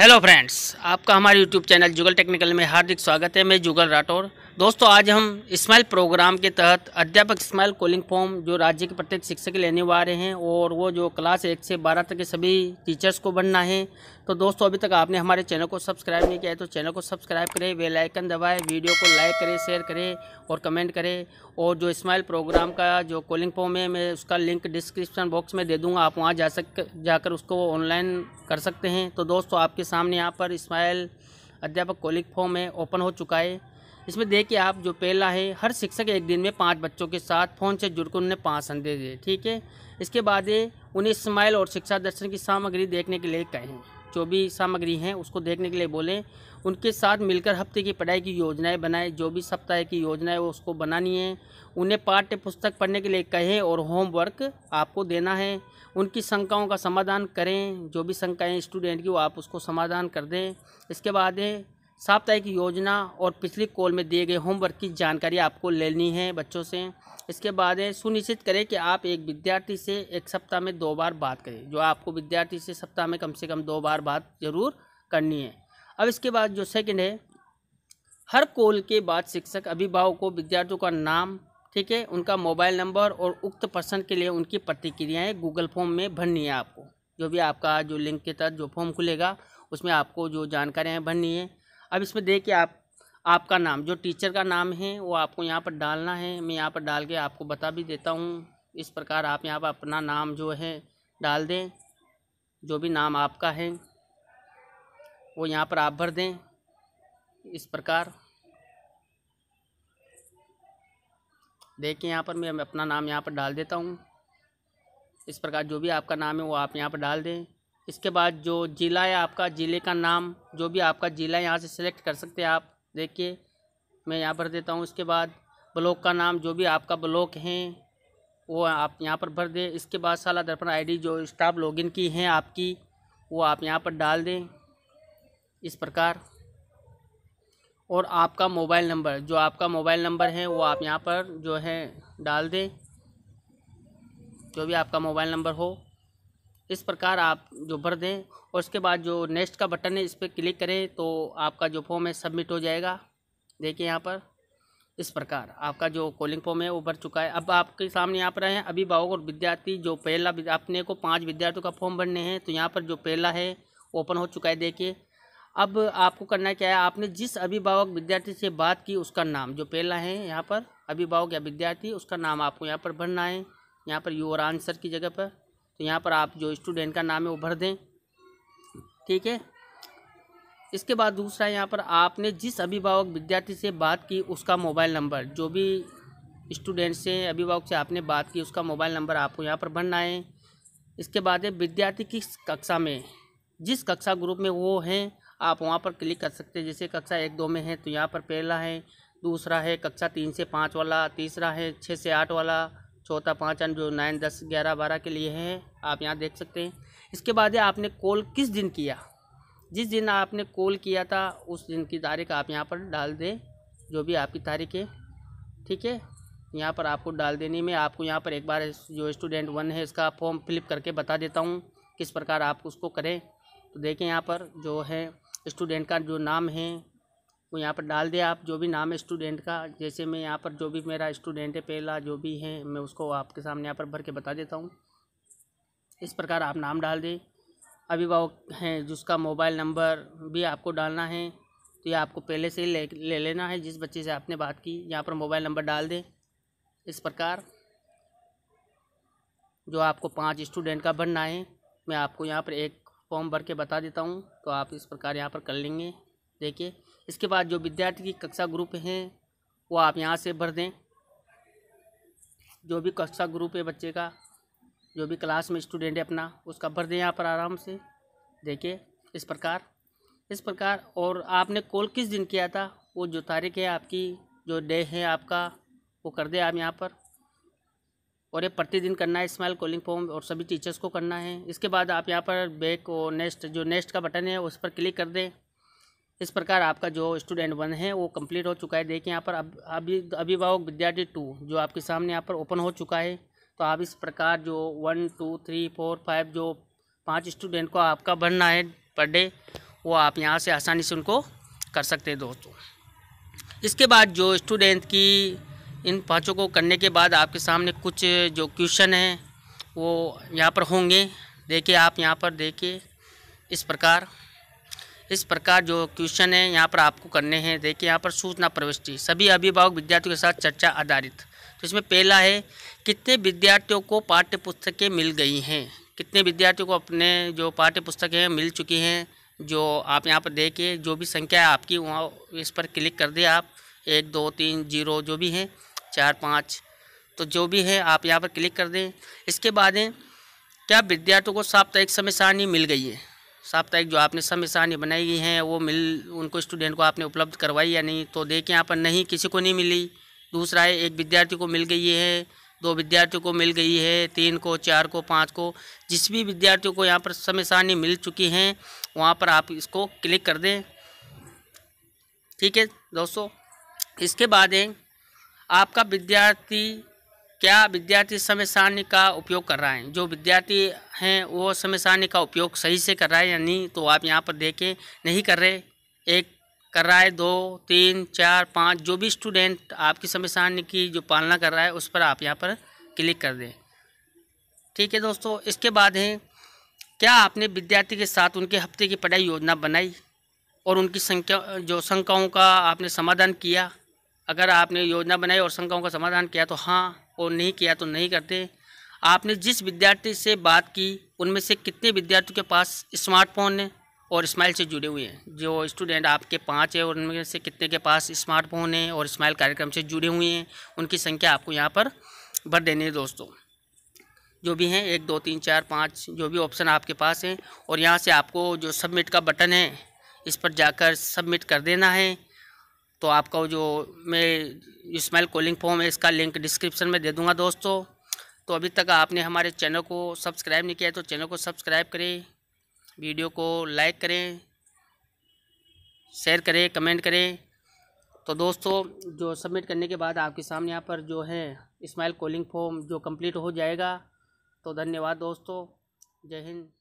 hello friends आपका हमारे YouTube channel जुगल technical में हार्दिक स्वागत है मैं जुगल राठौर दोस्तों आज हम स्माइल प्रोग्राम के तहत अध्यापक स्माइल कॉलिंग फॉर्म जो राज्य के प्रत्येक शिक्षक लेने वाले हैं और वो जो क्लास एक से बारह तक के सभी टीचर्स को बनना है तो दोस्तों अभी तक आपने हमारे चैनल को सब्सक्राइब नहीं किया है तो चैनल को सब्सक्राइब करें बेल आइकन दबाएं वीडियो को लाइक करें शेयर करें और कमेंट करें और जो स्माइल प्रोग्राम का जो कॉलिंग फॉर्म है मैं उसका लिंक डिस्क्रिप्शन बॉक्स में दे दूँगा आप वहाँ जा सक जाकर उसको ऑनलाइन कर सकते हैं तो दोस्तों आपके सामने यहाँ पर स्माइल अध्यापक कॉलिंग फॉर्म है ओपन हो चुका है इसमें देखिए आप जो पहला है हर शिक्षक एक दिन में पाँच बच्चों के साथ फ़ोन से जुड़कर उन्हें पाँच संदेश दिए ठीक है इसके बाद उन्हें स्माइल और शिक्षा दर्शन की सामग्री देखने के लिए कहें जो भी सामग्री हैं उसको देखने के लिए बोलें उनके साथ मिलकर हफ्ते की पढ़ाई की योजनाएं बनाएं जो भी सप्ताह की योजनाएं वो उसको बनानी है उन्हें पाठ्य पुस्तक पढ़ने के लिए कहें और होमवर्क आपको देना है उनकी शंकाओं का समाधान करें जो भी शंकाएँ स्टूडेंट की वो आप उसको समाधान कर दें इसके बाद साप्ताहिक योजना और पिछली कॉल में दिए गए होमवर्क की जानकारी आपको लेनी है बच्चों से इसके बाद है सुनिश्चित करें कि आप एक विद्यार्थी से एक सप्ताह में दो बार बात करें जो आपको विद्यार्थी से सप्ताह में कम से कम दो बार बात ज़रूर करनी है अब इसके बाद जो सेकंड है हर कॉल के बाद शिक्षक अभिभावक को विद्यार्थियों का नाम ठीक है उनका मोबाइल नंबर और उक्त पर्सन के लिए उनकी प्रतिक्रियाएँ गूगल फॉर्म में भरनी है आपको जो भी आपका जो लिंक के तहत जो फॉर्म खुलेगा उसमें आपको जो जानकारियाँ भरनी है अब इसमें देखिए आप आपका नाम जो टीचर का नाम है वो आपको यहाँ पर डालना है मैं यहाँ पर डाल के आपको बता भी देता हूँ इस प्रकार आप यहाँ पर अपना नाम जो है डाल दें जो भी नाम आपका है वो यहाँ पर आप भर दें इस प्रकार देखिए यहाँ पर मैं अपना नाम यहाँ पर डाल देता हूँ इस प्रकार जो भी आपका नाम है वो आप यहाँ पर डाल दें इसके बाद जो ज़िला है आपका ज़िले का नाम जो भी आपका ज़िला है यहाँ से सिलेक्ट कर सकते हैं आप देखिए मैं यहाँ भर देता हूँ इसके बाद ब्लॉक का नाम जो भी आपका ब्लॉक है वो आप यहाँ पर भर दें इसके बाद साला दर्पण आईडी जो स्टाफ लॉगिन की है आपकी वो आप यहाँ पर डाल दें इस प्रकार और आपका मोबाइल नंबर जो आपका मोबाइल नंबर है वो आप यहाँ पर जो है डाल दें जो भी आपका मोबाइल नंबर हो इस प्रकार आप जो भर दें और उसके बाद जो नेक्स्ट का बटन है इस पर क्लिक करें तो आपका जो फॉर्म है सबमिट हो जाएगा देखिए यहाँ पर इस प्रकार आपका जो कॉलिंग फॉर्म है वो भर चुका है अब आपके सामने यहाँ पर आए हैं अभिभावक और विद्यार्थी जो पहला अपने को पाँच विद्यार्थियों का फॉर्म भरने हैं तो यहाँ पर जो पहला है ओपन हो चुका है देखिए अब आपको करना क्या है आपने जिस अभिभावक विद्यार्थी से बात की उसका नाम जो पहला है यहाँ पर अभिभावक या विद्यार्थी उसका नाम आपको यहाँ पर भरना है यहाँ पर यू और आंसर की जगह पर तो यहाँ पर आप जो स्टूडेंट का नाम है वो भर दें ठीक है इसके बाद दूसरा यहाँ पर आपने जिस अभिभावक विद्यार्थी से बात की उसका मोबाइल नंबर जो भी स्टूडेंट से अभिभावक से आपने बात की उसका मोबाइल नंबर आपको यहाँ पर भरना है इसके बाद है विद्यार्थी किस कक्षा में जिस कक्षा ग्रुप में वो हैं आप वहाँ पर क्लिक कर सकते हैं जैसे कक्षा एक दो में है तो यहाँ पर पहला है दूसरा है कक्षा तीन से पाँच वाला तीसरा है छः से आठ वाला चौथा पाँच अन जो नाइन दस ग्यारह बारह के लिए हैं आप यहाँ देख सकते हैं इसके बाद है आपने कॉल किस दिन किया जिस दिन आपने कॉल किया था उस दिन की तारीख आप यहाँ पर डाल दें जो भी आपकी तारीख है ठीक है यहाँ पर आपको डाल देने में आपको यहाँ पर एक बार जो स्टूडेंट वन है इसका फॉर्म फिलअप करके बता देता हूँ किस प्रकार आप उसको करें तो देखें यहाँ पर जो है स्टूडेंट का जो नाम है वो यहाँ पर डाल दिया आप जो भी नाम है स्टूडेंट का जैसे मैं यहाँ पर जो भी मेरा स्टूडेंट है पहला जो भी है मैं उसको आपके सामने यहाँ पर भर के बता देता हूँ इस प्रकार आप नाम डाल दें अभिभावक हैं जिसका मोबाइल नंबर भी आपको डालना है तो ये आपको पहले से ही ले, ले लेना है जिस बच्चे से आपने बात की यहाँ पर मोबाइल नंबर डाल दें इस प्रकार जो आपको पांच स्टूडेंट का भरना है मैं आपको यहाँ पर एक फॉर्म भर के बता देता हूँ तो आप इस प्रकार यहाँ पर कर लेंगे देखिए इसके बाद जो विद्यार्थी की कक्षा ग्रुप हैं वो आप यहाँ से भर दें जो भी कक्षा ग्रुप है बच्चे का जो भी क्लास में स्टूडेंट है अपना उसका भर दें यहाँ पर आराम से देखिए इस प्रकार इस प्रकार और आपने कॉल किस दिन किया था वो जो तारीख है आपकी जो डे है आपका वो कर दें आप यहाँ पर और ये प्रतिदिन करना है स्माइल कॉलिंग फॉर्म और सभी टीचर्स को करना है इसके बाद आप यहाँ पर बैक और नेक्स्ट जो नेक्स्ट का बटन है उस पर क्लिक कर दें इस प्रकार आपका जो स्टूडेंट वन है वो कंप्लीट हो चुका है देखिए यहाँ पर अब अभी अभिभावक विद्यार्थी टू जो आपके सामने यहाँ पर ओपन हो चुका है तो आप इस प्रकार जो one two three four five जो पांच स्टूडेंट को आपका भरना है पर डे वो आप यहाँ से आसानी से उनको कर सकते हैं दोस्तों इसके बाद जो स्टूडेंट की इन पाँचों को करने के बाद आपके सामने कुछ जो क्वेश्चन हैं वो यहाँ पर होंगे देखिए आप यहाँ पर देखिए इस प्रकार इस प्रकार जो क्वेश्चन है यहाँ पर आपको करने हैं देखिए यहाँ पर सूचना प्रविष्टि सभी अभिभावक विद्यार्थियों के साथ चर्चा आधारित तो इसमें पहला है कितने विद्यार्थियों को पाठ्य पुस्तकें मिल गई हैं कितने विद्यार्थियों को अपने जो पाठ्य पुस्तकें हैं मिल चुकी हैं जो आप यहाँ पर देखिए जो भी संख्या है आपकी वहाँ इस पर क्लिक कर दें आप एक दो तीन जीरो जो भी हैं चार पाँच तो जो भी है आप यहाँ पर क्लिक कर दें इसके बाद क्या विद्यार्थियों को साप्ताहिक समय सारणी मिल गई है साप्ताहिक जो आपने समय सारणी बनाई गई हैं वो मिल उनको स्टूडेंट को आपने उपलब्ध करवाई या नहीं तो देखें यहाँ पर नहीं किसी को नहीं मिली दूसरा है एक विद्यार्थी को मिल गई है दो विद्यार्थियों को मिल गई है तीन को चार को पाँच को जिस भी विद्यार्थियों को यहाँ पर समय सारणी मिल चुकी हैं वहाँ पर आप इसको क्लिक कर दें ठीक है दोस्तों इसके बाद है आपका विद्यार्थी क्या विद्यार्थी समय सारणी का उपयोग कर रहा है जो विद्यार्थी हैं वो समय सारणी का उपयोग सही से कर रहा है या नहीं तो आप यहाँ पर देखें नहीं कर रहे एक कर रहा है दो तीन चार पाँच जो भी स्टूडेंट आपकी समय सारणी की जो पालना कर रहा है उस पर आप यहाँ पर क्लिक कर दें ठीक है दोस्तों इसके बाद हैं क्या आपने विद्यार्थी के साथ उनके हफ्ते की पढ़ाई योजना बनाई और उनकी संख्या जो शंकाओं का आपने समाधान किया अगर आपने योजना बनाई और शंकाओं का समाधान किया तो हाँ और नहीं किया तो नहीं करते आपने जिस विद्यार्थी से बात की उनमें से कितने विद्यार्थियों के पास स्मार्टफोन है और स्माइल से जुड़े हुए हैं जो स्टूडेंट आपके पाँच है और उनमें से कितने के पास स्मार्टफोन है और स्माइल कार्यक्रम से जुड़े हुए हैं उनकी संख्या आपको यहाँ पर भर देनी है दोस्तों जो भी हैं एक दो तीन चार पाँच जो भी ऑप्शन आपके पास हैं और यहाँ से आपको जो सबमिट का बटन है इस पर जाकर सबमिट कर देना है तो आपका जो मैं इस्माइल कॉलिंग फॉर्म है इसका लिंक डिस्क्रिप्शन में दे दूंगा दोस्तों तो अभी तक आपने हमारे चैनल को सब्सक्राइब नहीं किया है तो चैनल को सब्सक्राइब करें वीडियो को लाइक करें शेयर करें कमेंट करें तो दोस्तों जो सबमिट करने के बाद आपके सामने यहाँ पर जो है इस्माइल कॉलिंग फॉर्म जो कंप्लीट हो जाएगा तो धन्यवाद दोस्तों जय हिंद